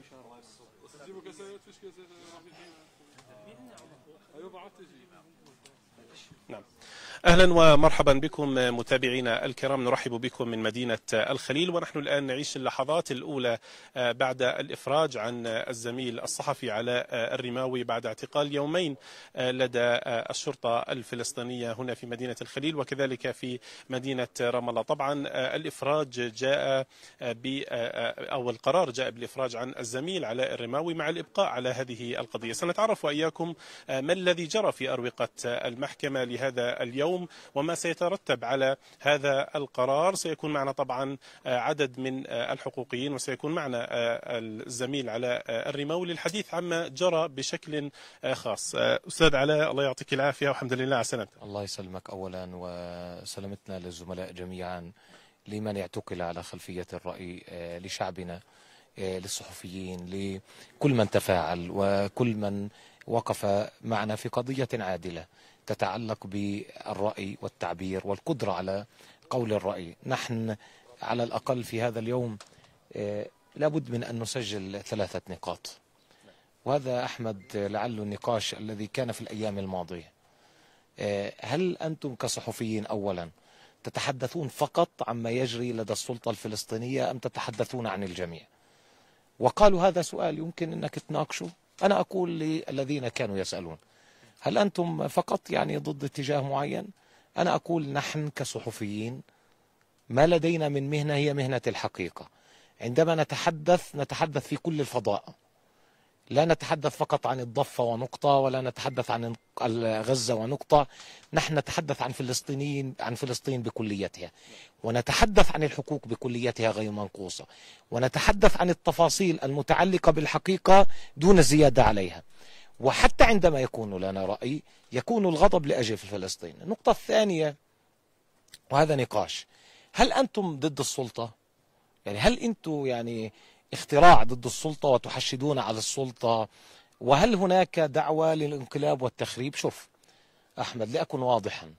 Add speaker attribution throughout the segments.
Speaker 1: ان شاء الله تجيبوا كاسات فاش كاسات
Speaker 2: ايوه بعرف تجي
Speaker 1: نعم اهلا ومرحبا بكم متابعينا الكرام نرحب بكم من مدينه الخليل ونحن الان نعيش اللحظات الاولى بعد الافراج عن الزميل الصحفي علاء الرماوي بعد اعتقال يومين لدى الشرطه الفلسطينيه هنا في مدينه الخليل وكذلك في مدينه رام الله طبعا الافراج جاء ب او القرار جاء بالافراج عن الزميل علاء الرماوي مع الابقاء على هذه القضيه سنتعرف واياكم ما الذي جرى في اروقه المحكمه المحكمة لهذا اليوم وما سيترتب على هذا القرار سيكون معنا طبعا آه، عدد من آه، الحقوقيين وسيكون معنا آه، الزميل على الرماوي للحديث عما جرى بشكل خاص أستاذ
Speaker 2: علاء الله يعطيك العافية والحمد لله على سلامتك الله يسلمك أولا وسلامتنا للزملاء جميعا لمن اعتقل على خلفية الرأي لشعبنا للصحفيين لكل من تفاعل وكل من وقف معنا في قضية عادلة تتعلق بالرأي والتعبير والقدرة على قول الرأي نحن على الأقل في هذا اليوم آه، لابد من أن نسجل ثلاثة نقاط وهذا أحمد لعله النقاش الذي كان في الأيام الماضية آه، هل أنتم كصحفيين أولا تتحدثون فقط عما يجري لدى السلطة الفلسطينية أم تتحدثون عن الجميع وقالوا هذا سؤال يمكن أنك تناقشه أنا أقول للذين كانوا يسألون هل أنتم فقط يعني ضد اتجاه معين أنا أقول نحن كصحفيين ما لدينا من مهنة هي مهنة الحقيقة عندما نتحدث نتحدث في كل الفضاء لا نتحدث فقط عن الضفة ونقطة ولا نتحدث عن غزة ونقطة نحن نتحدث عن فلسطينيين عن فلسطين بكليتها ونتحدث عن الحقوق بكليتها غير منقوصة ونتحدث عن التفاصيل المتعلقة بالحقيقة دون زيادة عليها وحتى عندما يكون لنا رأي يكون الغضب لأجل فلسطين النقطة الثانية وهذا نقاش هل أنتم ضد السلطة؟ يعني هل أنتم يعني اختراع ضد السلطة وتحشدون على السلطة وهل هناك دعوة للانقلاب والتخريب؟ شوف أحمد لأكن واضحا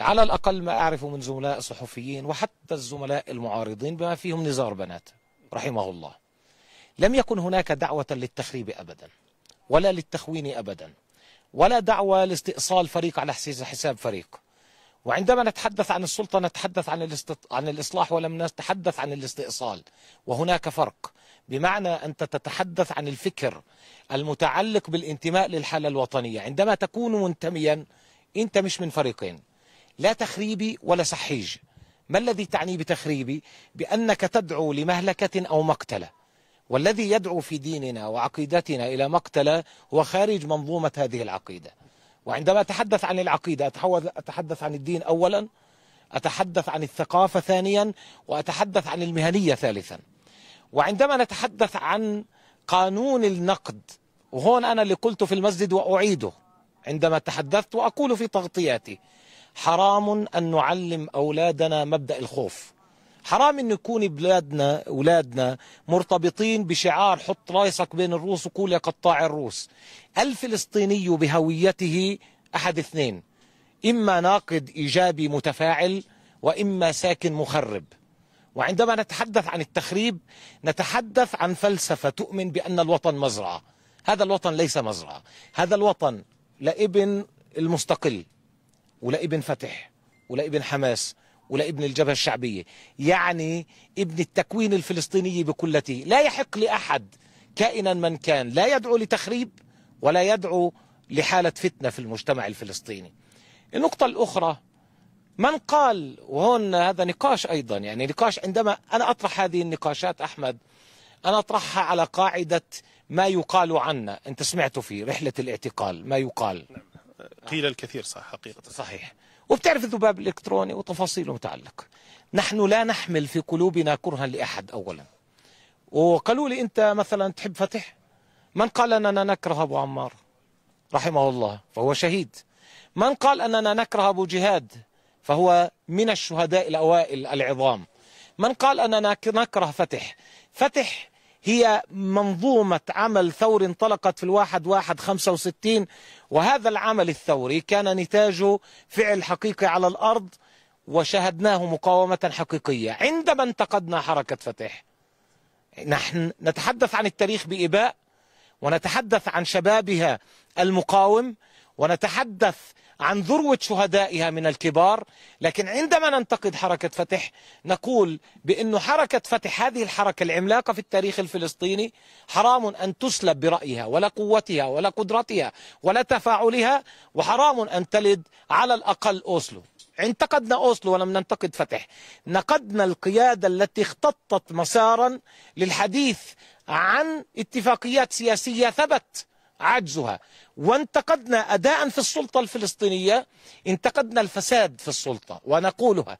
Speaker 2: على الأقل ما أعرف من زملاء صحفيين وحتى الزملاء المعارضين بما فيهم نزار بنات رحمه الله لم يكن هناك دعوة للتخريب أبداً ولا للتخوين أبدا ولا دعوة لاستئصال فريق على حساب فريق وعندما نتحدث عن السلطة نتحدث عن, الاستط... عن الإصلاح ولم نتحدث عن الاستئصال وهناك فرق بمعنى أنت تتحدث عن الفكر المتعلق بالانتماء للحالة الوطنية عندما تكون منتميا أنت مش من فريقين لا تخريبي ولا سحيج ما الذي تعني بتخريبي بأنك تدعو لمهلكة أو مقتلة والذي يدعو في ديننا وعقيدتنا إلى مقتله هو خارج منظومة هذه العقيدة وعندما أتحدث عن العقيدة أتحدث عن الدين أولا أتحدث عن الثقافة ثانيا وأتحدث عن المهنية ثالثا وعندما نتحدث عن قانون النقد وهون أنا اللي قلته في المسجد وأعيده عندما تحدثت وأقول في تغطياتي حرام أن نعلم أولادنا مبدأ الخوف حرام انه يكون بلادنا اولادنا مرتبطين بشعار حط رايسك بين الروس وقول يا قطاع الروس الفلسطيني بهويته احد اثنين اما ناقد ايجابي متفاعل واما ساكن مخرب وعندما نتحدث عن التخريب نتحدث عن فلسفه تؤمن بان الوطن مزرعه هذا الوطن ليس مزرعه هذا الوطن لابن المستقل ولابن فتح ولابن حماس ولابن الجبهة الشعبية يعني ابن التكوين الفلسطيني بكلته لا يحق لأحد كائنا من كان لا يدعو لتخريب ولا يدعو لحالة فتنة في المجتمع الفلسطيني النقطة الأخرى من قال وهون هذا نقاش أيضا يعني نقاش عندما أنا أطرح هذه النقاشات أحمد أنا أطرحها على قاعدة ما يقال عنا أنت سمعت في رحلة الاعتقال ما يقال قيل الكثير صح حقيقة صحيح وبتعرف الذباب الإلكتروني وتفاصيله متعلقة نحن لا نحمل في قلوبنا كرها لأحد أولا وقالوا لي أنت مثلا تحب فتح من قال أننا نكره أبو عمار رحمه الله فهو شهيد من قال أننا نكره أبو جهاد فهو من الشهداء الأوائل العظام من قال أننا نكره فتح فتح هي منظومة عمل ثوري انطلقت في الواحد واحد خمسة وستين وهذا العمل الثوري كان نتاجه فعل حقيقي على الأرض وشهدناه مقاومة حقيقية عندما انتقدنا حركة فتح نحن نتحدث عن التاريخ بإباء ونتحدث عن شبابها المقاوم ونتحدث عن ذروة شهدائها من الكبار لكن عندما ننتقد حركة فتح نقول بأن حركة فتح هذه الحركة العملاقة في التاريخ الفلسطيني حرام أن تسلب برأيها ولا قوتها ولا قدرتها ولا تفاعلها وحرام أن تلد على الأقل أوسلو انتقدنا أوسلو ولم ننتقد فتح نقدنا القيادة التي اختطت مسارا للحديث عن اتفاقيات سياسية ثبت عجزها وانتقدنا أداء في السلطة الفلسطينية انتقدنا الفساد في السلطة ونقولها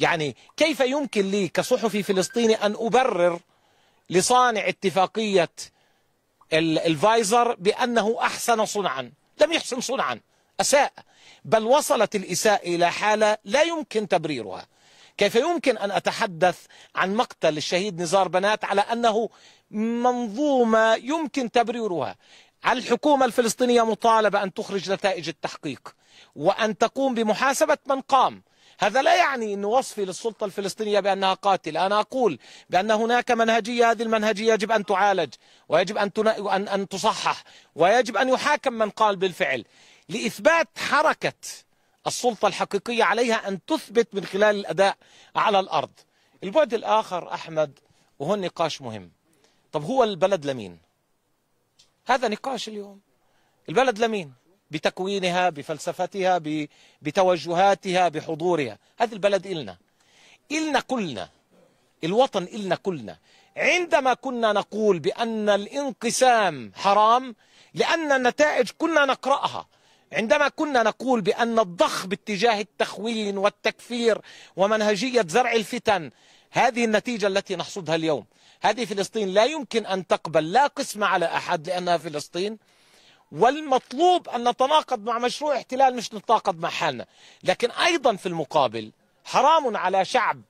Speaker 2: يعني كيف يمكن لي كصحفي فلسطيني أن أبرر لصانع اتفاقية الفايزر بأنه أحسن صنعا لم يحسن صنعا أساء بل وصلت الإساءة إلى حالة لا يمكن تبريرها كيف يمكن أن أتحدث عن مقتل الشهيد نزار بنات على أنه منظومة يمكن تبريرها على الحكومة الفلسطينية مطالبة أن تخرج نتائج التحقيق وأن تقوم بمحاسبة من قام هذا لا يعني أن وصفي للسلطة الفلسطينية بأنها قاتلة أنا أقول بأن هناك منهجية هذه المنهجية يجب أن تعالج ويجب أن, تن... أن... أن تصحح ويجب أن يحاكم من قال بالفعل لإثبات حركة السلطة الحقيقية عليها أن تثبت من خلال الأداء على الأرض البعد الآخر أحمد وهو نقاش مهم طب هو البلد لمين هذا نقاش اليوم البلد لمين بتكوينها بفلسفتها بتوجهاتها بحضورها هذه البلد إلنا إلنا كلنا الوطن إلنا كلنا عندما كنا نقول بأن الانقسام حرام لأن النتائج كنا نقرأها عندما كنا نقول بأن الضخ باتجاه التخوين والتكفير ومنهجية زرع الفتن هذه النتيجة التي نحصدها اليوم هذه فلسطين لا يمكن أن تقبل لا قسمة على أحد لأنها فلسطين والمطلوب أن نتناقض مع مشروع احتلال مش نتناقض مع حالنا لكن أيضا في المقابل حرام على شعب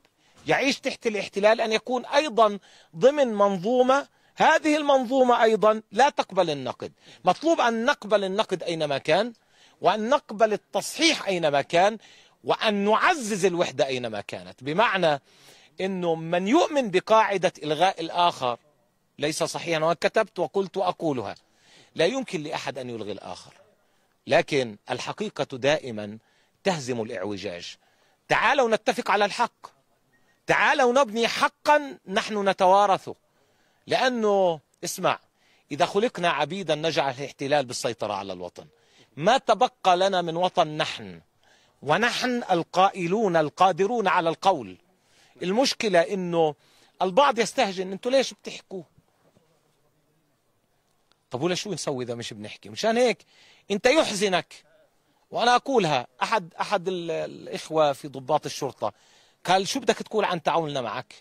Speaker 2: يعيش تحت الاحتلال أن يكون أيضا ضمن منظومة هذه المنظومة أيضا لا تقبل النقد مطلوب أن نقبل النقد أينما كان وأن نقبل التصحيح أينما كان وأن نعزز الوحدة أينما كانت بمعنى انه من يؤمن بقاعدة الغاء الاخر ليس صحيحا وكتبت وقلت اقولها لا يمكن لاحد ان يلغي الاخر لكن الحقيقة دائما تهزم الاعوجاج تعالوا نتفق على الحق تعالوا نبني حقا نحن نتوارثه لانه اسمع اذا خلقنا عبيدا نجعل الاحتلال بالسيطرة على الوطن ما تبقى لنا من وطن نحن ونحن القائلون القادرون على القول المشكلة انه البعض يستهجن انتوا ليش بتحكوا طب ولا شو نسوي اذا مش بنحكي مشان هيك انت يحزنك وانا اقولها احد احد الاخوه في ضباط الشرطه قال شو بدك تقول عن تعاملنا معك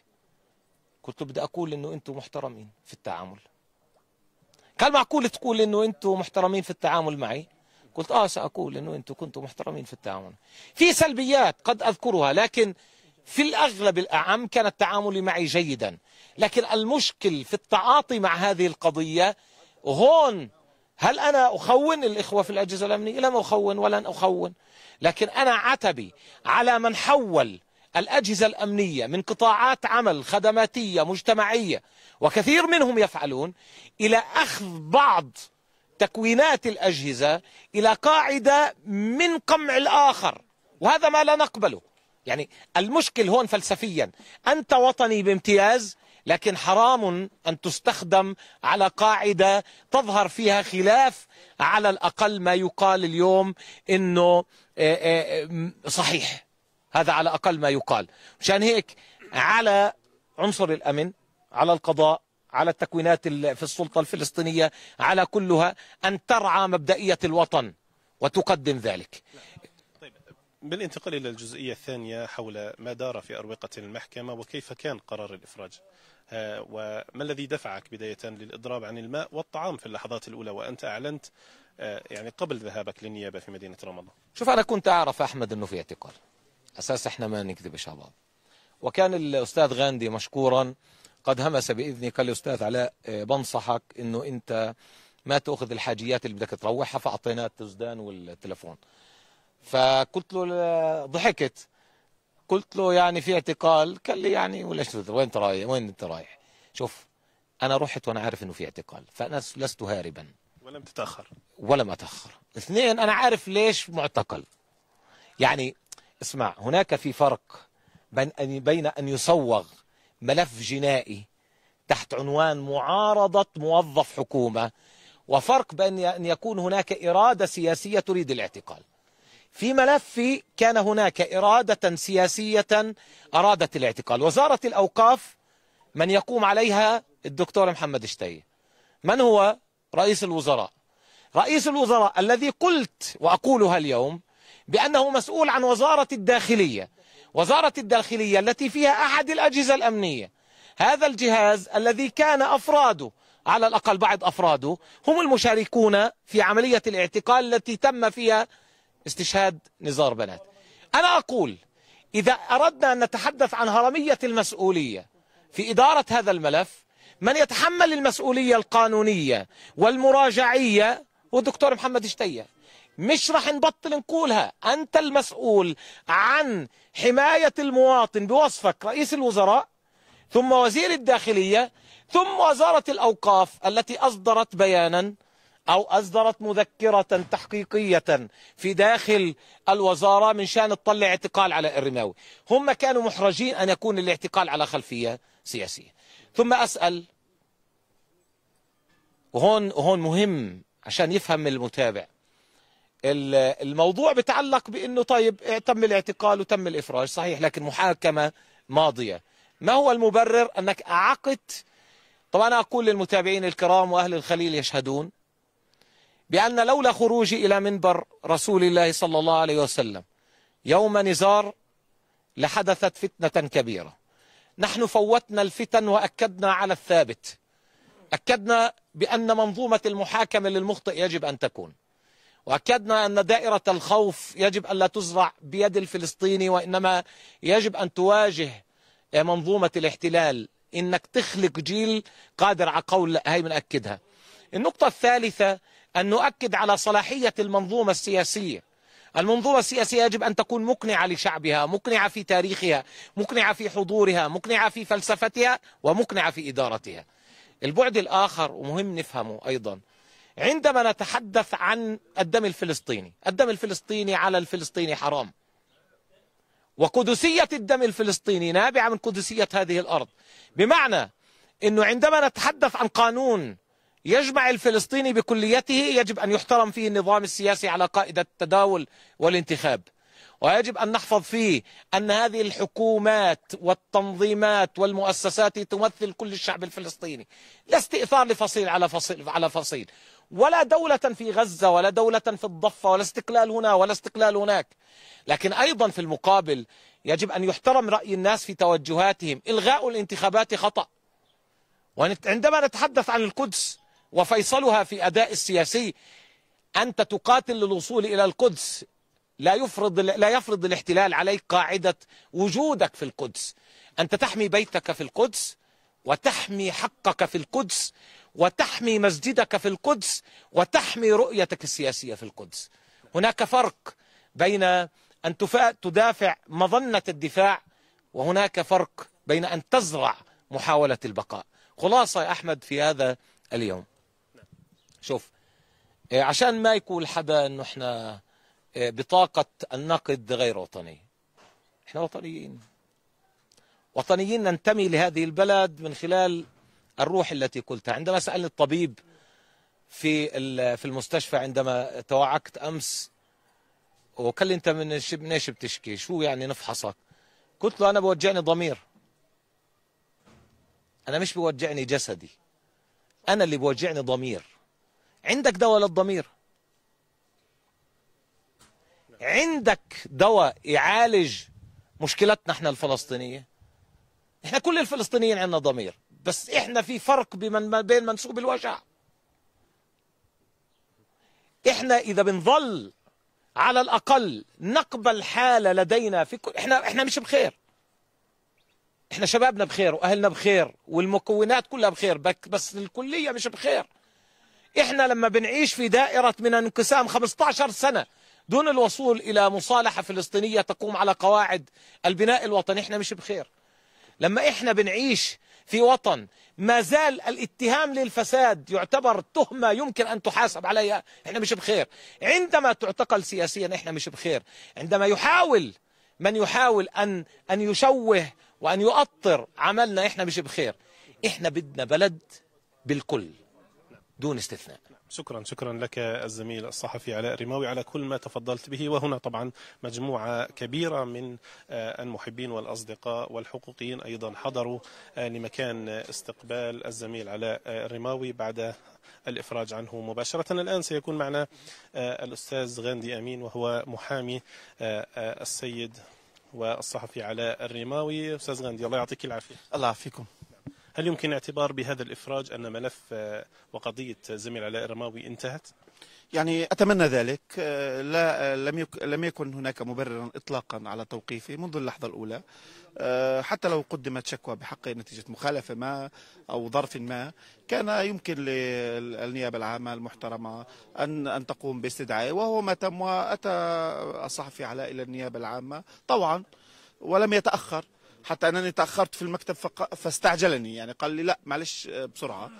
Speaker 2: قلت له بدي اقول انه انتم محترمين في التعامل قال معقول تقول انه انتم محترمين في التعامل معي قلت اه ساقول انه انتم كنتم محترمين في التعامل في سلبيات قد اذكرها لكن في الأغلب الأعم كان التعامل معي جيدا لكن المشكل في التعاطي مع هذه القضية هون هل أنا أخون الإخوة في الأجهزة الأمنية؟ لم أخون ولن أخون لكن أنا عتبي على من حول الأجهزة الأمنية من قطاعات عمل خدماتية مجتمعية وكثير منهم يفعلون إلى أخذ بعض تكوينات الأجهزة إلى قاعدة من قمع الآخر وهذا ما لا نقبله يعني المشكل هون فلسفيا أنت وطني بامتياز لكن حرام أن تستخدم على قاعدة تظهر فيها خلاف على الأقل ما يقال اليوم أنه آه، آه، صحيح هذا على أقل ما يقال مشان هيك على عنصر الأمن على القضاء على التكوينات في السلطة الفلسطينية على كلها أن ترعى مبدئية الوطن وتقدم ذلك
Speaker 1: بالانتقال إلى الجزئية الثانية حول ما دار في أروقة المحكمة وكيف كان قرار الإفراج وما الذي دفعك بداية للإضراب عن الماء والطعام في اللحظات الأولى وأنت أعلنت يعني قبل ذهابك
Speaker 2: للنيابة في مدينة رمضان شوف أنا كنت أعرف أحمد أنه في اعتقال أساس إحنا ما نكذبش على بعض وكان الأستاذ غاندي مشكورا قد همس بإذني قال لي أستاذ علاء آه، بنصحك أنه أنت ما تأخذ الحاجيات اللي بدك تروحها فأعطيناه التزدان والتلفون فقلت له ضحكت قلت له يعني في اعتقال قال لي يعني ولا وين انت رايح وين انت رايح شوف انا رحت وانا عارف انه في اعتقال فانا لست هاربا
Speaker 1: ولم تتاخر
Speaker 2: ولم اتاخر اثنين انا عارف ليش معتقل يعني اسمع هناك في فرق بين أن بين ان يصوغ ملف جنائي تحت عنوان معارضه موظف حكومه وفرق بين ان يكون هناك اراده سياسيه تريد الاعتقال في ملفي كان هناك إرادة سياسية أرادت الاعتقال وزارة الأوقاف من يقوم عليها الدكتور محمد شتيه من هو رئيس الوزراء رئيس الوزراء الذي قلت وأقولها اليوم بأنه مسؤول عن وزارة الداخلية وزارة الداخلية التي فيها أحد الأجهزة الأمنية هذا الجهاز الذي كان أفراده على الأقل بعض أفراده هم المشاركون في عملية الاعتقال التي تم فيها استشهاد نزار بنات أنا أقول إذا أردنا أن نتحدث عن هرمية المسؤولية في إدارة هذا الملف من يتحمل المسؤولية القانونية والمراجعية هو الدكتور محمد شتيه مش رح نبطل نقولها أنت المسؤول عن حماية المواطن بوصفك رئيس الوزراء ثم وزير الداخلية ثم وزارة الأوقاف التي أصدرت بيانا أو أصدرت مذكرة تحقيقية في داخل الوزارة من شأن تطلع اعتقال على الرماوي هم كانوا محرجين أن يكون الاعتقال على خلفية سياسية ثم أسأل وهون وهون مهم عشان يفهم المتابع الموضوع بتعلق بأنه طيب تم الاعتقال وتم الإفراج صحيح لكن محاكمة ماضية ما هو المبرر أنك أعقت طبعا أنا أقول للمتابعين الكرام وأهل الخليل يشهدون بأن لولا خروجي إلى منبر رسول الله صلى الله عليه وسلم يوم نزار لحدثت فتنة كبيرة نحن فوتنا الفتن وأكدنا على الثابت أكدنا بأن منظومة المحاكمة للمخطئ يجب أن تكون وأكدنا أن دائرة الخوف يجب أن لا تزرع بيد الفلسطيني وإنما يجب أن تواجه منظومة الاحتلال إنك تخلق جيل قادر على قول هي بنأكدها النقطة الثالثة أن نؤكد على صلاحية المنظومة السياسية المنظومة السياسية يجب أن تكون مقنعة لشعبها مقنعة في تاريخها مقنعة في حضورها مقنعة في فلسفتها ومقنعة في إدارتها البعد الآخر ومهم نفهمه أيضا عندما نتحدث عن الدم الفلسطيني الدم الفلسطيني على الفلسطيني حرام وقدسية الدم الفلسطيني نابعة من قدسية هذه الأرض بمعنى أنه عندما نتحدث عن قانون يجمع الفلسطيني بكليته يجب أن يحترم فيه النظام السياسي على قاعدة التداول والانتخاب ويجب أن نحفظ فيه أن هذه الحكومات والتنظيمات والمؤسسات تمثل كل الشعب الفلسطيني لا استئثار لفصيل على فصيل, على فصيل ولا دولة في غزة ولا دولة في الضفة ولا استقلال هنا ولا استقلال هناك لكن أيضا في المقابل يجب أن يحترم رأي الناس في توجهاتهم إلغاء الانتخابات خطأ وعندما نتحدث عن القدس وفيصلها في أداء السياسي أنت تقاتل للوصول إلى القدس لا يفرض لا يفرض الاحتلال عليك قاعدة وجودك في القدس أنت تحمي بيتك في القدس وتحمي حقك في القدس وتحمي مسجدك في القدس وتحمي رؤيتك السياسية في القدس هناك فرق بين أن تدافع مظنة الدفاع وهناك فرق بين أن تزرع محاولة البقاء خلاصة يا أحمد في هذا اليوم شوف آه، عشان ما يقول حدا انه احنا آه، بطاقة النقد غير وطني احنا وطنيين وطنيين ننتمي لهذه البلد من خلال الروح التي قلتها عندما سألني الطبيب في في المستشفى عندما توعكت امس وقال لي انت من ايش بتشكي شو يعني نفحصك قلت له انا بوجعني ضمير انا مش بوجعني جسدي انا اللي بوجعني ضمير عندك دواء للضمير عندك دواء يعالج مشكلتنا احنا الفلسطينية احنا كل الفلسطينيين عندنا ضمير بس احنا في فرق بمن بين منسوب الوجع احنا اذا بنظل على الاقل نقبل حالة لدينا في كل احنا احنا مش بخير احنا شبابنا بخير واهلنا بخير والمكونات كلها بخير بس الكلية مش بخير احنا لما بنعيش في دائرة من انقسام 15 سنة دون الوصول إلى مصالحة فلسطينية تقوم على قواعد البناء الوطني احنا مش بخير لما احنا بنعيش في وطن ما زال الاتهام للفساد يعتبر تهمة يمكن أن تحاسب عليها احنا مش بخير عندما تعتقل سياسيا احنا مش بخير عندما يحاول من يحاول أن, أن يشوه وأن يؤطر عملنا احنا مش بخير احنا بدنا بلد بالكل دون استثناء نعم. شكرا شكرا لك الزميل الصحفي علاء رماوي على كل
Speaker 1: ما تفضلت به وهنا طبعا مجموعة كبيرة من آه، المحبين والأصدقاء والحقوقيين أيضا حضروا آه، لمكان استقبال الزميل علاء آه، رماوي بعد الإفراج عنه مباشرة الآن سيكون معنا الأستاذ غاندي أمين وهو محامي السيد والصحفي علاء الرماوي أستاذ غاندي الله يعطيك العافية الله يعافيكم هل يمكن اعتبار بهذا الإفراج أن ملف آه، وقضية زميل علاء الرماوي انتهت؟ يعني أتمنى ذلك آه،
Speaker 3: لا آه، لم لم يكن هناك مبررا إطلاقا على توقيفي منذ اللحظة الأولى حتى لو قدمت شكوى بحقي نتيجة مخالفة ما أو ظرف ما كان يمكن للنيابة العامة المحترمة أن أن تقوم باستدعائي وهو ما تم وأتى الصحفي علاء إلى النيابة العامة طوعا ولم يتأخر حتى انني تاخرت في المكتب فاستعجلني يعني قال لي لا معلش آه، بسرعه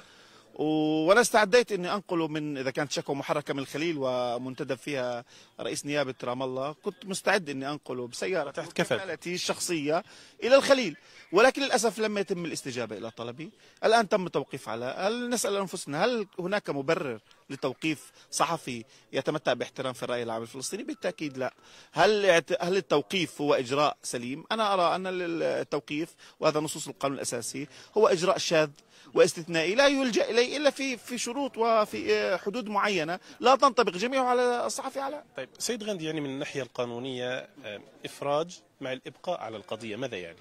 Speaker 3: وانا استعديت اني انقله من اذا كانت شكوى محركه من الخليل ومنتدب فيها رئيس نيابه رام الله كنت مستعد اني انقله بسياره تحت كفل الشخصيه الى الخليل ولكن للاسف لم يتم الاستجابه الى طلبي الان تم التوقيف على هل نسال انفسنا هل هناك مبرر لتوقيف صحفي يتمتع باحترام في الرأي العام الفلسطيني بالتأكيد لا هل هل التوقيف هو إجراء سليم أنا أرى أن التوقيف وهذا نصوص القانون الأساسي هو إجراء شاذ واستثنائي لا يلجأ إليه إلا في في شروط وفي آه، حدود معينة لا تنطبق جميعها على الصحفي على
Speaker 1: طيب سيد غندي يعني من الناحية القانونية آه، إفراج مع الإبقاء على القضية ماذا يعني؟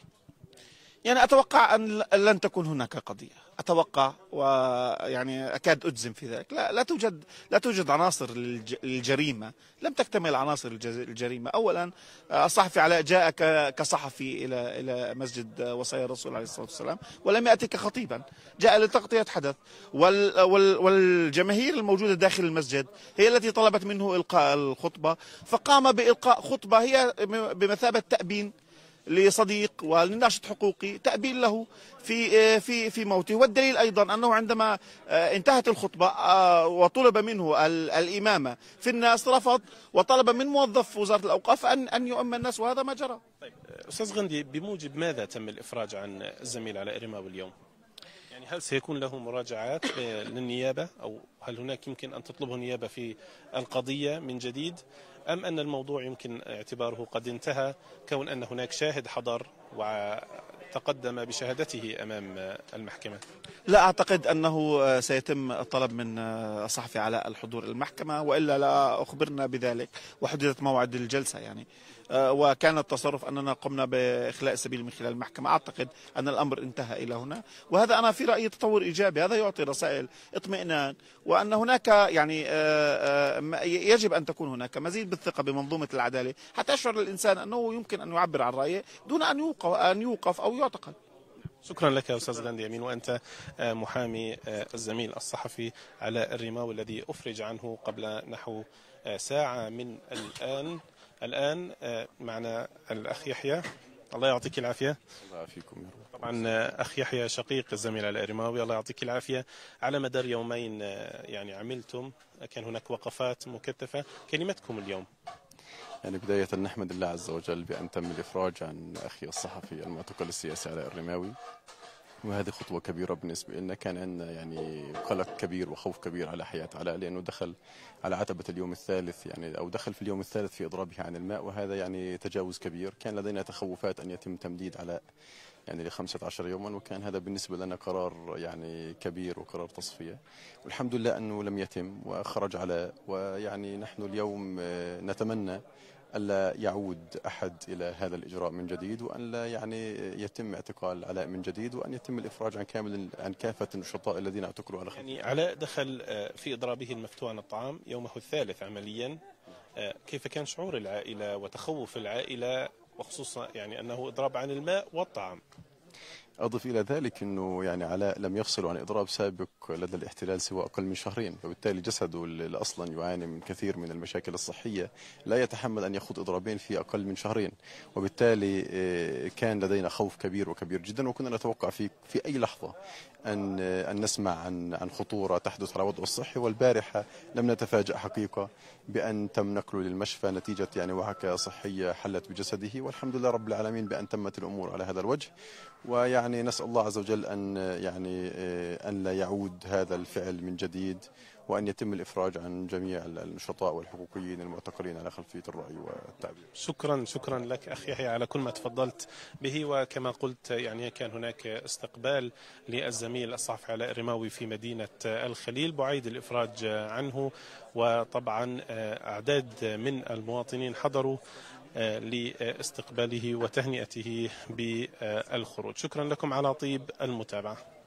Speaker 3: يعني أتوقع أن لن تكون هناك قضية اتوقع ويعني اكاد اجزم في ذلك لا لا توجد لا توجد عناصر للجريمه لم تكتمل عناصر الجريمه اولا آه، الصحفي علاء جاء كصحفي الى الى مسجد وصايا الرسول عليه الصلاه والسلام ولم ياتي كخطيبا جاء لتغطيه حدث والجماهير الموجوده داخل المسجد هي التي طلبت منه القاء الخطبه فقام بالقاء خطبه هي بمثابه تابين لصديق ولناشط حقوقي تأبين له في في في موته والدليل ايضا انه عندما آه، انتهت الخطبه آه، وطلب منه الامامه في الناس رفض وطلب من موظف وزاره الاوقاف ان ان يؤم الناس وهذا ما جرى. طيب
Speaker 1: استاذ غندي بموجب ماذا تم الافراج عن الزميل على ارماو اليوم؟ يعني هل سيكون له مراجعات للنيابه او هل هناك يمكن ان تطلبه النيابه في القضيه من جديد؟ أم أن الموضوع يمكن اعتباره قد انتهى كون أن هناك شاهد حضر و تقدم بشهادته أمام المحكمة
Speaker 3: لا أعتقد أنه سيتم الطلب من الصحفي على الحضور المحكمة وإلا لا أخبرنا بذلك وحددت موعد الجلسة يعني آه، وكان التصرف أننا قمنا بإخلاء السبيل من خلال المحكمة أعتقد أن الأمر انتهى إلى هنا وهذا أنا في رأيي تطور إيجابي هذا يعطي رسائل اطمئنان وأن هناك يعني آه، آه، يجب أن تكون هناك مزيد بالثقة بمنظومة العدالة حتى يشعر الإنسان أنه يمكن أن يعبر عن رأيه دون أن يوقف, أن يوقف أو يعتقل
Speaker 1: شكرا لك استاذ غاندي امين وانت محامي الزميل الصحفي علاء الرماوي الذي افرج عنه قبل نحو ساعه من الان الآن آه، معنا الأخ يحيى الله يعطيك العافية
Speaker 4: الله يعافيكم
Speaker 1: طبعا آه، أخ يحيى شقيق الزميل الأرماوي الله يعطيك العافية على مدار يومين آه، يعني عملتم كان هناك وقفات مكثفة كلمتكم اليوم
Speaker 4: يعني بداية نحمد الله عز وجل بأن تم الإفراج عن أخي الصحفي المعتقل السياسي علاء الرماوي وهذه خطوة كبيرة بالنسبة لنا كان عندنا يعني قلق كبير وخوف كبير على حياة علاء لأنه دخل على عتبة اليوم الثالث يعني أو دخل في اليوم الثالث في إضرابه عن الماء وهذا يعني تجاوز كبير كان لدينا تخوفات أن يتم تمديد علاء يعني ل 15 يوما وكان هذا بالنسبة لنا قرار يعني كبير وقرار تصفية والحمد لله أنه لم يتم وخرج علاء ويعني نحن اليوم آه، نتمنى ألا يعود أحد إلى هذا الإجراء من جديد وأن لا يعني يتم اعتقال علاء من جديد وأن يتم الإفراج عن كامل عن كافة النشطاء الذين اعتقلوا على خطأ.
Speaker 1: يعني علاء دخل آه، في إضرابه المفتوح عن الطعام يومه الثالث عمليا آه، كيف كان شعور العائلة وتخوف العائلة وخصوصا يعني أنه إضراب عن الماء والطعام
Speaker 4: أضف إلى ذلك أنه يعني علاء لم يفصل عن إضراب سابق لدى الاحتلال سوى أقل من شهرين فبالتالي جسده اللي أصلا يعاني من كثير من المشاكل الصحية لا يتحمل أن يخوض إضرابين في أقل من شهرين وبالتالي آه، كان لدينا خوف كبير وكبير جدا وكنا نتوقع في في أي لحظة أن آه، أن نسمع عن عن خطورة تحدث على وضعه الصحي والبارحة لم نتفاجأ حقيقة بأن تم نقله للمشفى نتيجة يعني وعكة صحية حلت بجسده والحمد لله رب العالمين بأن تمت الأمور على هذا الوجه ويعني نسأل الله عز وجل أن يعني آه، أن لا يعود هذا الفعل من جديد وأن يتم الإفراج عن جميع النشطاء والحقوقيين المعتقلين على خلفية الرأي والتعبير
Speaker 1: شكرا شكرا لك أخي يحيى على كل ما تفضلت به وكما قلت يعني كان هناك استقبال للزميل الصحفي علاء الرماوي في مدينة الخليل بعيد الإفراج عنه وطبعا آه، أعداد من المواطنين حضروا لاستقباله وتهنئته بالخروج شكرا لكم على طيب المتابعه